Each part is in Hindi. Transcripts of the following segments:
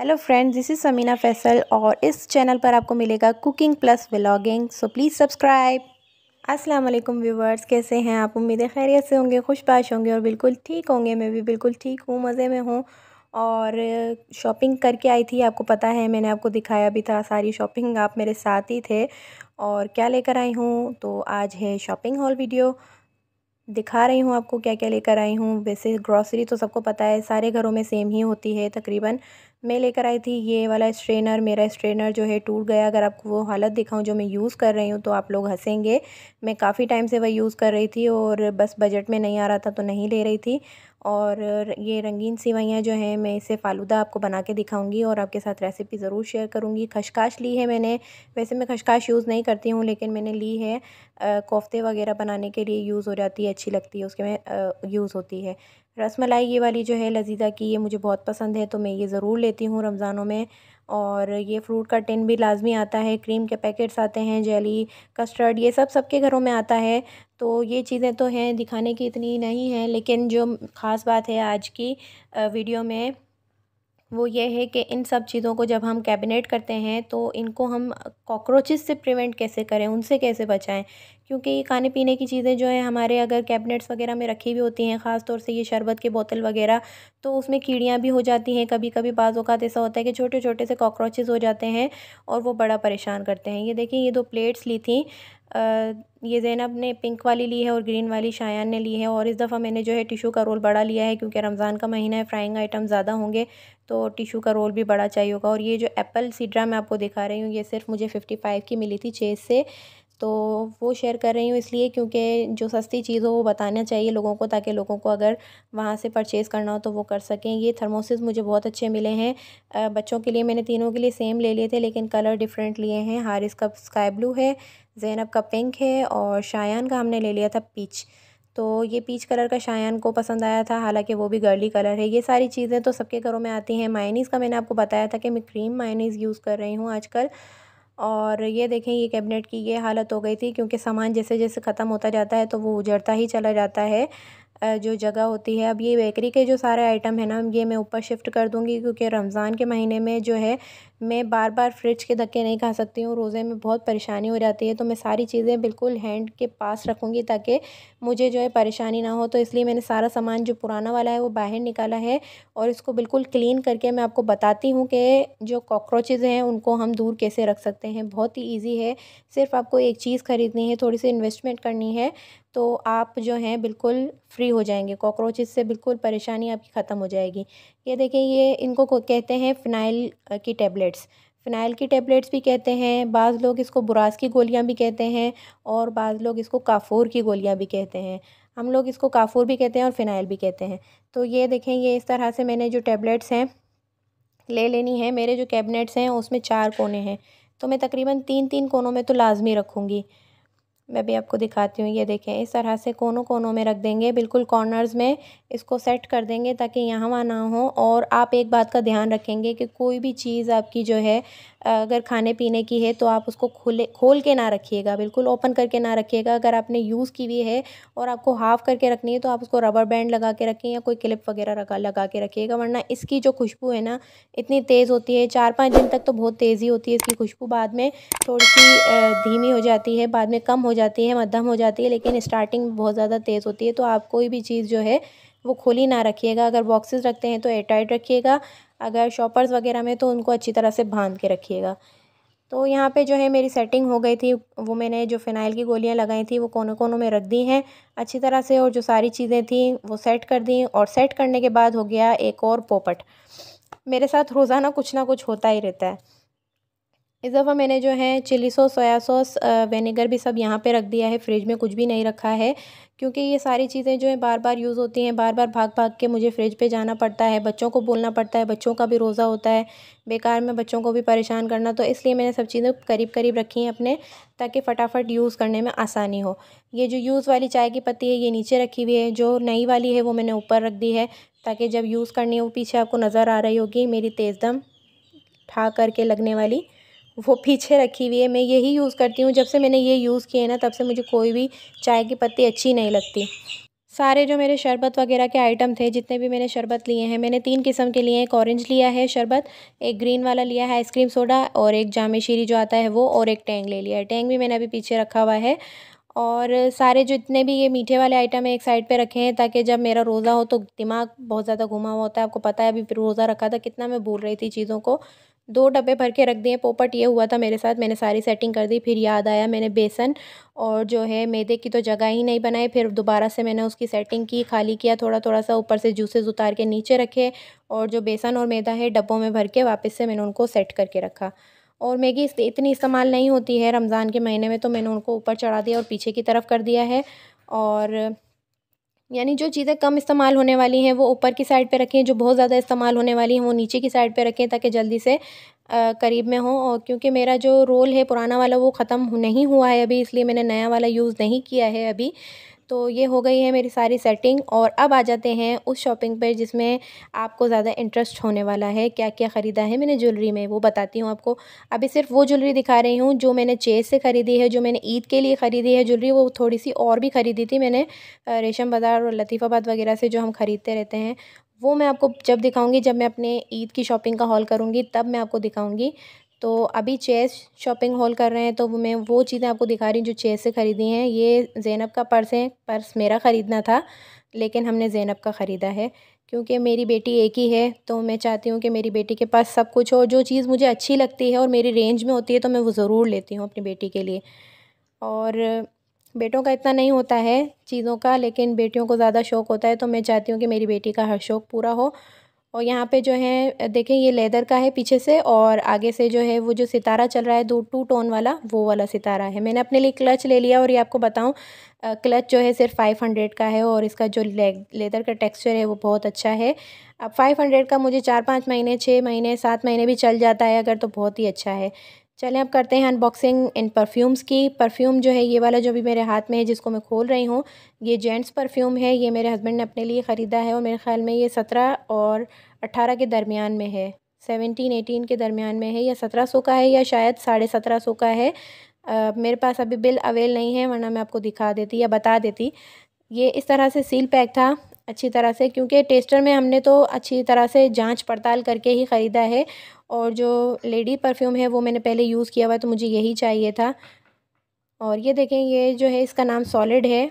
hello friends this is Sameena Faisal और इस चैनल पर आपको मिलेगा cooking plus vlogging so please subscribe अस्सलाम वालेकुम व्यूवर्स कैसे हैं आप उम्मीद खैरियत से होंगे खुशबाश होंगे और बिल्कुल ठीक होंगे मैं भी बिल्कुल ठीक हूँ मज़े में हूँ और शॉपिंग करके आई थी आपको पता है मैंने आपको दिखाया भी था सारी शॉपिंग आप मेरे साथ ही थे और क्या लेकर आई हूँ तो आज है शॉपिंग हॉल वीडियो दिखा रही हूँ आपको क्या क्या लेकर आई हूँ वैसे ग्रॉसरी तो सबको पता है सारे घरों में सेम ही होती है तकरीबन मैं लेकर आई थी ये वाला स्ट्रेनर मेरा स्ट्रेनर जो है टूट गया अगर आपको वो हालत दिखाऊं जो मैं यूज़ कर रही हूँ तो आप लोग हंसेंगे मैं काफ़ी टाइम से वह यूज़ कर रही थी और बस बजट में नहीं आ रहा था तो नहीं ले रही थी और ये रंगीन सेवइयाँ जो हैं मैं इसे फ़ालूदा आपको बना के दिखाऊंगी और आपके साथ रेसिपी ज़रूर शेयर करूंगी खशकाश ली है मैंने वैसे मैं खशकाश यूज़ नहीं करती हूँ लेकिन मैंने ली है कोफ्ते वगैरह बनाने के लिए यूज़ हो जाती है अच्छी लगती है उसके में यूज़ होती है रस मलाई ये वाली जो है लजीज़ा की ये मुझे बहुत पसंद है तो मैं ये ज़रूर लेती हूँ रमज़ानों में और ये फ्रूट का टिन भी लाज़मी आता है क्रीम के पैकेट्स आते हैं जेली कस्टर्ड ये सब सबके घरों में आता है तो ये चीज़ें तो हैं दिखाने की इतनी नहीं है लेकिन जो ख़ास बात है आज की वीडियो में वो ये है कि इन सब चीज़ों को जब हम कैबिनेट करते हैं तो इनको हम कॉकरोचेस से प्रिवेंट कैसे करें उनसे कैसे बचाएं क्योंकि ये खाने पीने की चीज़ें जो है हमारे अगर कैबिनेट्स वगैरह में रखी हुई होती हैं ख़ास तौर से ये शरबत की बोतल वगैरह तो उसमें कीड़ियाँ भी हो जाती हैं कभी कभी बाज़ अवत ऐसा होता है कि छोटे छोटे से कॉकरोचेज़ हो जाते हैं और वो बड़ा परेशान करते हैं ये देखिए ये दो प्लेट्स ली थी ये जैनब ने पिंक वाली ली है और ग्रीन वाली शायान ने ली है और इस दफ़ा मैंने जो है टिशू का रोल बड़ा लिया है क्योंकि रमज़ान का महीना है फ्राइंग आइटम ज़्यादा होंगे तो टिशू का रोल भी बड़ा चाहिए होगा और ये जो एप्पल सीड्रा मैं आपको दिखा रही हूँ ये सिर्फ मुझे फ़िफ्टी फाइव की मिली थी चेज़ से तो वो शेयर कर रही हूँ इसलिए क्योंकि जो सस्ती चीज़ हो वो बताना चाहिए लोगों को ताकि लोगों को अगर वहाँ से परचेज़ करना हो तो वो कर सकें ये थर्मोसिस मुझे बहुत अच्छे मिले हैं बच्चों के लिए मैंने तीनों के लिए सेम ले लिए थे लेकिन कलर डिफरेंट लिए हैं हारिस का स्काई ब्लू है जैनब का पिंक है और शायन का हमने ले लिया था पीच तो ये पीच कलर का शायन को पसंद आया था हालांकि वो भी गर्ली कलर है ये सारी चीज़ें तो सबके घरों में आती हैं मायनीज़ का मैंने आपको बताया था कि मैं क्रीम मायनीज़ यूज़ कर रही हूँ आजकल और ये देखें ये कैबिनेट की ये हालत हो गई थी क्योंकि सामान जैसे जैसे ख़त्म होता जाता है तो वो उजड़ता ही चला जाता है जो जगह होती है अब ये बेकरी के जो सारे आइटम है ना ये मैं ऊपर शिफ्ट कर दूँगी क्योंकि रमज़ान के महीने में जो है मैं बार बार फ्रिज के धक्के नहीं खा सकती हूँ रोज़े में बहुत परेशानी हो जाती है तो मैं सारी चीज़ें बिल्कुल हैंड के पास रखूँगी ताकि मुझे जो है परेशानी ना हो तो इसलिए मैंने सारा सामान जो पुराना वाला है वो बाहर निकाला है और इसको बिल्कुल क्लीन करके मैं आपको बताती हूँ कि जो कॉकरोचेज़ हैं उनको हम दूर कैसे रख सकते हैं बहुत ही ईजी है सिर्फ आपको एक चीज़ ख़रीदनी है थोड़ी सी इन्वेस्टमेंट करनी है तो आप जो हैं बिल्कुल फ्री हो जाएंगे कॉकरोचेस से बिल्कुल परेशानी आपकी ख़त्म हो जाएगी ये देखें ये इनको कहते हैं फ़िनाइल की टैबलेट्स फ़िनाइल की टैबलेट्स भी कहते हैं बाज़ लोग इसको बुरास की गोलियां भी कहते हैं और बाज़ लोग इसको काफूर की गोलियां भी कहते हैं हम लोग इसको काफूर भी कहते हैं और फ़िनाइल भी कहते हैं तो ये देखें ये इस तरह से मैंने जो टैबलेट्स हैं ले लेनी है मेरे जो कैबिनेट्स हैं उसमें चार कोने हैं तो मैं तकरीबन तीन तीन कोनों में तो लाजमी रखूँगी मैं भी आपको दिखाती हूँ ये देखें इस तरह से कोनों कोनों में रख देंगे बिल्कुल कॉर्नर्स में इसको सेट कर देंगे ताकि यहाँ वहाँ ना हो और आप एक बात का ध्यान रखेंगे कि कोई भी चीज़ आपकी जो है अगर खाने पीने की है तो आप उसको खुले खोल के ना रखिएगा बिल्कुल ओपन करके ना रखिएगा अगर आपने यूज़ की हुई है और आपको हाफ़ करके रखनी है तो आप उसको रबर बैंड लगा के रखें या कोई क्लिप वगैरह लगा लगा के रखिएगा वरना इसकी जो खुशबू है ना इतनी तेज़ होती है चार पाँच दिन तक तो बहुत तेज़ी होती है इसकी खुशबू बाद में थोड़ी सी धीमी हो जाती है बाद में कम हो जाती है मध्यम हो जाती है लेकिन स्टार्टिंग बहुत ज़्यादा तेज़ होती है तो आप कोई भी चीज़ जो है वो खोली ना रखिएगा अगर बॉक्सेस रखते हैं तो एयरटाइट रखिएगा अगर शॉपर्स वगैरह में तो उनको अच्छी तरह से बांध के रखिएगा तो यहाँ पे जो है मेरी सेटिंग हो गई थी वो मैंने जो फ़िनाइल की गोलियाँ लगाई थी वो कोने कोनों में रख दी हैं अच्छी तरह से और जो सारी चीज़ें थी वो सेट कर दी और सेट करने के बाद हो गया एक और पोपट मेरे साथ रोज़ाना कुछ ना कुछ होता ही रहता है इस दफ़ा मैंने जो है chilli sauce soya sauce vinegar भी सब यहाँ पे रख दिया है फ्रिज में कुछ भी नहीं रखा है क्योंकि ये सारी चीज़ें जो है बार बार यूज़ होती हैं बार बार भाग भाग के मुझे फ्रिज पे जाना पड़ता है बच्चों को बोलना पड़ता है बच्चों का भी रोज़ा होता है बेकार में बच्चों को भी परेशान करना तो इसलिए मैंने सब चीज़ें करीब करीब रखी हैं अपने ताकि फ़टाफट यूज़ करने में आसानी हो ये जो यूज़ वाली चाय की पत्ती है ये नीचे रखी हुई है जो नई वाली है वो मैंने ऊपर रख दी है ताकि जब यूज़ करनी हो पीछे आपको नज़र आ रही होगी मेरी तेज़ दम ठा करके लगने वाली वो पीछे रखी हुई है मैं यही यूज़ करती हूँ जब से मैंने ये यूज़ किए ना तब से मुझे कोई भी चाय की पत्ती अच्छी नहीं लगती सारे जो मेरे शरबत वगैरह के आइटम थे जितने भी मैंने शरबत लिए हैं मैंने तीन किस्म के लिए एक ऑरेंज लिया है शरबत एक ग्रीन वाला लिया है आइसक्रीम सोडा और एक जाम शीरी जो आता है वो और एक टैंग ले लिया है टैंग भी मैंने अभी पीछे रखा हुआ है और सारे जितने भी ये मीठे वाले आइटम है एक साइड पे रखे हैं ताकि जब मेरा रोज़ा हो तो दिमाग बहुत ज़्यादा घुमा हुआ होता है आपको पता है अभी रोज़ा रखा था कितना मैं भूल रही थी चीज़ों को दो डब्बे भर के रख दिए पोपट ये हुआ था मेरे साथ मैंने सारी सेटिंग कर दी फिर याद आया मैंने बेसन और जो है मैदे की तो जगह ही नहीं बनाई फिर दोबारा से मैंने उसकी सेटिंग की खाली किया थोड़ा थोड़ा सा ऊपर से जूसेस उतार के नीचे रखे और जो बेसन और मैदा है डब्बों में भर के वापस से मैंने उनको सेट करके रखा और मैगी इतनी इस्तेमाल नहीं होती है रमज़ान के महीने में तो मैंने उनको ऊपर चढ़ा दिया और पीछे की तरफ कर दिया है और यानी जो चीज़ें कम इस्तेमाल होने वाली हैं वो ऊपर की साइड पे रखें जो बहुत ज़्यादा इस्तेमाल होने वाली हैं वो नीचे की साइड पे रखें ताकि जल्दी से करीब में हो और क्योंकि मेरा जो रोल है पुराना वाला वो ख़त्म नहीं हुआ है अभी इसलिए मैंने नया वाला यूज़ नहीं किया है अभी तो ये हो गई है मेरी सारी सेटिंग और अब आ जाते हैं उस शॉपिंग पे जिसमें आपको ज़्यादा इंटरेस्ट होने वाला है क्या क्या ख़रीदा है मैंने ज्वेलरी में वो बताती हूँ आपको अभी सिर्फ वो ज्वेलरी दिखा रही हूँ जो मैंने चेज से ख़रीदी है जो मैंने ईद के लिए ख़रीदी है ज्वेलरी वो थोड़ी सी और भी ख़रीदी थी मैंने रेशम बाज़ार और लतीफ़ाबाद वगैरह से जो हम ख़रीदते रहते हैं वो मैं आपको जब दिखाऊंगी जब मैं अपने ईद की शॉपिंग का हॉल करूँगी तब मैं आपको दिखाऊँगी तो अभी चेस शॉपिंग हॉल कर रहे हैं तो मैं वो चीज़ें आपको दिखा रही हूँ जो चेस से ख़रीदी हैं ये जैनब का पर्स है पर्स मेरा ख़रीदना था लेकिन हमने जैनब का ख़रीदा है क्योंकि मेरी बेटी एक ही है तो मैं चाहती हूँ कि मेरी बेटी के पास सब कुछ हो जो चीज़ मुझे अच्छी लगती है और मेरी रेंज में होती है तो मैं वो ज़रूर लेती हूँ अपनी बेटी के लिए और बेटों का इतना नहीं होता है चीज़ों का लेकिन बेटियों को ज़्यादा शौक़ होता है तो मैं चाहती हूँ कि मेरी बेटी का हर शौक़ पूरा हो और यहाँ पे जो है देखें ये लेदर का है पीछे से और आगे से जो है वो जो सितारा चल रहा है दो टू टोन वाला वो वाला सितारा है मैंने अपने लिए क्लच ले लिया और ये आपको बताऊँ क्लच जो है सिर्फ फाइव हंड्रेड का है और इसका जो ले, लेदर का टेक्सचर है वो बहुत अच्छा है अब फाइव हंड्रेड का मुझे चार पाँच महीने छः महीने सात महीने भी चल जाता है अगर तो बहुत ही अच्छा है चलें अब करते हैं अनबॉक्सिंग इन परफ्यूम्स की परफ्यूम जो है ये वाला जो भी मेरे हाथ में है जिसको मैं खोल रही हूँ ये जेंट्स परफ्यूम है ये मेरे हस्बैंड ने अपने लिए ख़रीदा है और मेरे ख्याल में ये सत्रह और अट्ठारह के दरमियान में है सेवनटीन एटीन के दरमियान में है या सत्रह सौ का है या शायद साढ़े सत्रह सौ का है आ, मेरे पास अभी बिल अवेल नहीं है वरना मैं आपको दिखा देती या बता देती ये इस तरह से सील पैक था अच्छी तरह से क्योंकि टेस्टर में हमने तो अच्छी तरह से जांच पड़ताल करके ही ख़रीदा है और जो लेडी परफ्यूम है वो मैंने पहले यूज़ किया हुआ तो मुझे यही चाहिए था और ये देखें ये जो है इसका नाम सॉलिड है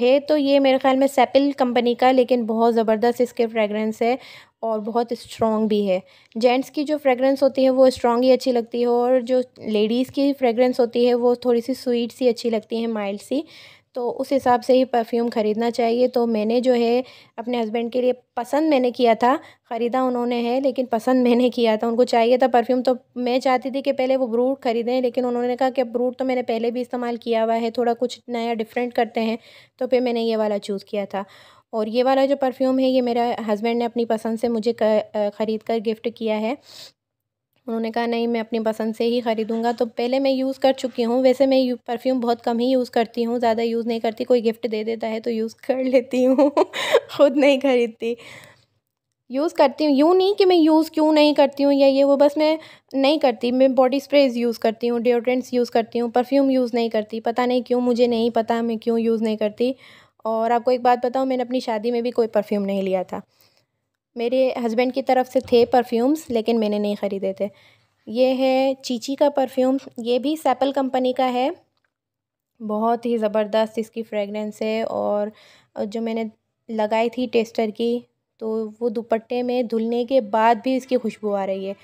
है तो ये मेरे ख़्याल में सेपिल कंपनी का लेकिन बहुत ज़बरदस्त इसके फ्रेगरेंस है और बहुत स्ट्रॉन्ग भी है जेंट्स की जो फ्रेगरेंस होती है वो स्ट्रॉन्ग ही अच्छी लगती है और जो लेडीज़ की फ्रेगरेंस होती है वो थोड़ी सी स्वीट सी अच्छी लगती है माइल्ड सी तो उस हिसाब से ही परफ्यूम ख़रीदना चाहिए तो मैंने जो है अपने हस्बैंड के लिए पसंद मैंने किया था ख़रीदा उन्होंने है लेकिन पसंद मैंने किया था उनको चाहिए था परफ्यूम तो मैं चाहती थी कि पहले वो ब्रूड ख़रीदें लेकिन उन्होंने कहा कि ब्रूड तो मैंने पहले भी इस्तेमाल किया हुआ है थोड़ा कुछ नया डिफरेंट करते हैं तो फिर मैंने ये वाला चूज़ किया था और ये वाला जो परफ्यूम है ये मेरा हस्बैंड ने अपनी पसंद से मुझे ख़रीद कर गिफ्ट किया है उन्होंने कहा नहीं मैं अपनी पसंद से ही ख़रीदूँगा तो पहले मैं यूज़ कर चुकी हूँ वैसे मैं परफ्यूम बहुत कम ही यूज़ करती हूँ ज़्यादा यूज़ नहीं करती कोई गिफ्ट दे देता है तो यूज़ कर लेती हूँ खुद नहीं ख़रीदती यूज़ करती हूँ यूँ नहीं कि मैं यूज़ क्यों नहीं करती हूँ या ये वो बस मैं नहीं करती मैं बॉडी स्प्रेज यूज़ करती हूँ डिओड्रेंट्स यूज़ करती हूँ परफ्यूम यूज़ नहीं करती पता नहीं क्यों मुझे नहीं पता मैं क्यों यूज़ नहीं करती और आपको एक बात बताऊँ मैंने अपनी शादी में भी कोई परफ्यूम नहीं लिया था मेरे हस्बैंड की तरफ से थे परफ्यूम्स लेकिन मैंने नहीं ख़रीदे थे ये है चीची का परफ्यूम ये भी सैपल कंपनी का है बहुत ही ज़बरदस्त इसकी फ्रेगरेंस है और जो मैंने लगाई थी टेस्टर की तो वो दुपट्टे में धुलने के बाद भी इसकी खुशबू आ रही है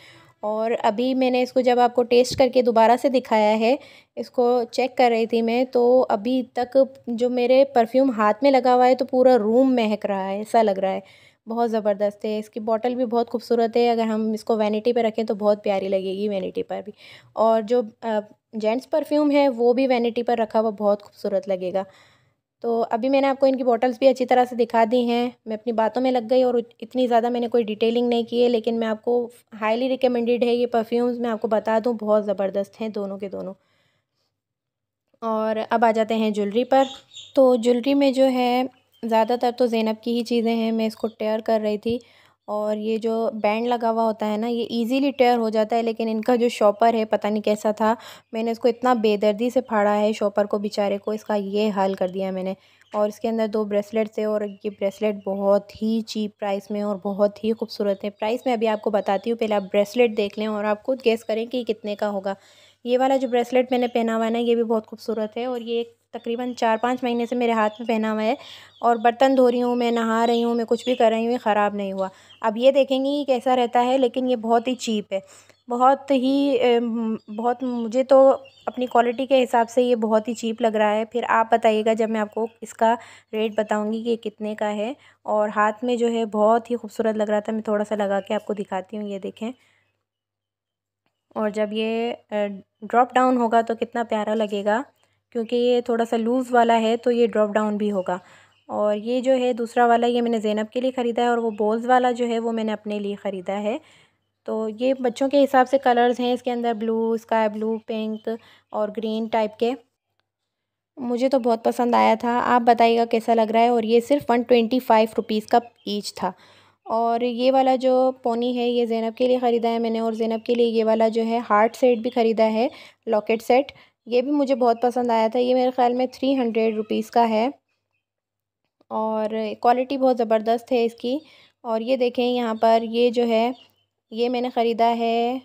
और अभी मैंने इसको जब आपको टेस्ट करके दोबारा से दिखाया है इसको चेक कर रही थी मैं तो अभी तक जो मेरे परफ्यूम हाथ में लगा हुआ है तो पूरा रूम महक रहा है ऐसा लग रहा है बहुत ज़बरदस्त है इसकी बॉटल भी बहुत खूबसूरत है अगर हम इसको वैनिटी पर रखें तो बहुत प्यारी लगेगी वैनिटी पर भी और जो जेंट्स परफ्यूम है वो भी वैनिटी पर रखा हुआ बहुत खूबसूरत लगेगा तो अभी मैंने आपको इनकी बॉटल्स भी अच्छी तरह से दिखा दी हैं मैं अपनी बातों में लग गई और इतनी ज़्यादा मैंने कोई डिटेलिंग नहीं की है लेकिन मैं आपको हाईली रिकमेंडेड है ये परफ्यूम्स मैं आपको बता दूँ बहुत ज़बरदस्त हैं दोनों के दोनों और अब आ जाते हैं ज्वेलरी पर तो ज्वेलरी में जो है ज़्यादातर तो जैनब की ही चीज़ें हैं मैं इसको टेयर कर रही थी और ये जो बैंड लगा हुआ होता है ना ये इजीली टेयर हो जाता है लेकिन इनका जो शॉपर है पता नहीं कैसा था मैंने इसको इतना बेदर्दी से फाड़ा है शॉपर को बेचारे को इसका ये हाल कर दिया मैंने और इसके अंदर दो ब्रेसलेट थे और ये ब्रेसलेट बहुत ही चीप प्राइस में और बहुत ही खूबसूरत है प्राइस में अभी आपको बताती हूँ पहले आप ब्रेसलेट देख लें और आप खुद गेस करें कि कितने का होगा ये वाला जो ब्रेसलेट मैंने पहना हुआ है ना ये भी बहुत खूबसूरत है और ये एक तकरीबन चार पाँच महीने से मेरे हाथ में पहना हुआ है और बर्तन धो रही हूँ मैं नहा रही हूँ मैं कुछ भी कर रही हूँ ये ख़राब नहीं हुआ अब ये देखेंगी कि कैसा रहता है लेकिन ये बहुत ही चीप है बहुत ही बहुत मुझे तो अपनी क्वालिटी के हिसाब से ये बहुत ही चीप लग रहा है फिर आप बताइएगा जब मैं आपको इसका रेट बताऊंगी कि कितने का है और हाथ में जो है बहुत ही खूबसूरत लग रहा था मैं थोड़ा सा लगा के आपको दिखाती हूँ ये देखें और जब ये ड्रॉप डाउन होगा तो कितना प्यारा लगेगा क्योंकि ये थोड़ा सा लूज़ वाला है तो ये ड्रॉप डाउन भी होगा और ये जो है दूसरा वाला ये मैंने ज़ैनब के लिए ख़रीदा है और वो बोल्स वाला जो है वो मैंने अपने लिए ख़रीदा है तो ये बच्चों के हिसाब से कलर्स हैं इसके अंदर ब्लू स्काई ब्लू पिंक और ग्रीन टाइप के मुझे तो बहुत पसंद आया था आप बताइएगा कैसा लग रहा है और ये सिर्फ वन ट्वेंटी फ़ाइव रुपीज़ का ईच था और ये वाला जो पोनी है ये ज़ैनब के लिए ख़रीदा है मैंने और ज़ैनब के लिए ये वाला जो है हार्ट सेट भी ख़रीदा है लॉकेट सेट ये भी मुझे बहुत पसंद आया था ये मेरे ख़्याल में थ्री हंड्रेड रुपीज़ का है और क्वालिटी बहुत ज़बरदस्त है इसकी और ये देखें यहाँ पर ये जो है ये मैंने ख़रीदा है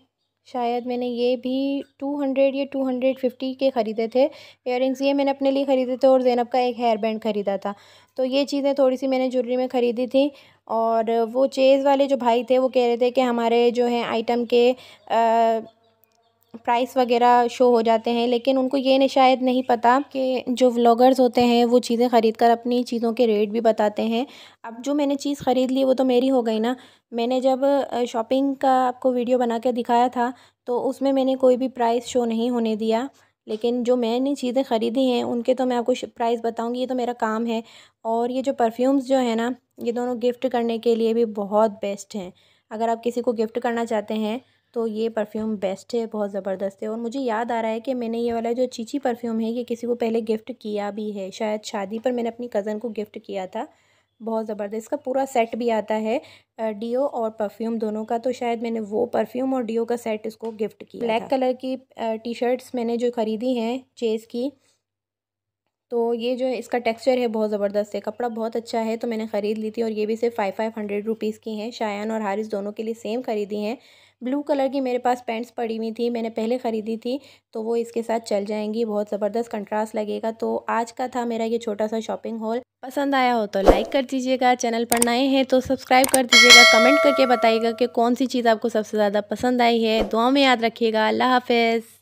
शायद मैंने ये भी टू हंड्रेड या टू हंड्रेड फिफ्टी के ख़रीदे थे एयर ये मैंने अपने लिए ख़रीदे थे और ज़ैनब का एक हेयर बैंड ख़रीदा था तो ये चीज़ें थोड़ी सी मैंने ज्वेलरी में ख़रीदी थी और वो चेज़ वाले जो भाई थे वो कह रहे थे कि हमारे जो हैं आइटम के आ, प्राइस वगैरह शो हो जाते हैं लेकिन उनको ये नहीं शायद नहीं पता कि जो व्लॉगर्स होते हैं वो चीज़ें ख़रीद कर अपनी चीज़ों के रेट भी बताते हैं अब जो मैंने चीज़ ख़रीद ली वो तो मेरी हो गई ना मैंने जब शॉपिंग का आपको वीडियो बना के दिखाया था तो उसमें मैंने कोई भी प्राइस शो नहीं होने दिया लेकिन जो मैंने चीज़ें ख़रीदी हैं उनके तो मैं आपको प्राइस बताऊँगी ये तो मेरा काम है और ये जो परफ्यूम्स जो है ना ये दोनों गिफ्ट करने के लिए भी बहुत बेस्ट हैं अगर आप किसी को गिफ्ट करना चाहते हैं तो ये परफ्यूम बेस्ट है बहुत ज़बरदस्त है और मुझे याद आ रहा है कि मैंने ये वाला जो चीची परफ्यूम है ये किसी को पहले गिफ्ट किया भी है शायद शादी पर मैंने अपनी कज़न को गिफ्ट किया था बहुत ज़बरदस्त इसका पूरा सेट भी आता है डियो और परफ्यूम दोनों का तो शायद मैंने वो परफ्यूम और डियो का सेट इसको गिफ्ट किया ब्लैक कलर की टी शर्ट्स मैंने जो ख़रीदी हैं चेज़ की तो ये जो है इसका टेक्सचर है बहुत ज़बरदस्त है कपड़ा बहुत अच्छा है तो मैंने ख़रीद ली थी और ये भी सिर्फ फ़ाइव फाइव हंड्रेड रुपीज़ की हैं शायन और हारिस दोनों के लिए सेम ख़रीदी हैं ब्लू कलर की मेरे पास पैंट्स पड़ी हुई थी मैंने पहले ख़रीदी थी तो वो इसके साथ चल जाएंगी बहुत ज़बरदस्त कंट्रास्ट लगेगा तो आज का था मेरा ये छोटा सा शॉपिंग हॉल पसंद आया हो तो लाइक कर दीजिएगा चैनल पर नए हैं तो सब्सक्राइब कर दीजिएगा कमेंट करके बताइएगा कि कौन सी चीज़ आपको सबसे ज़्यादा पसंद आई है दुआ में याद रखिएगा अल्लाह हाफिज़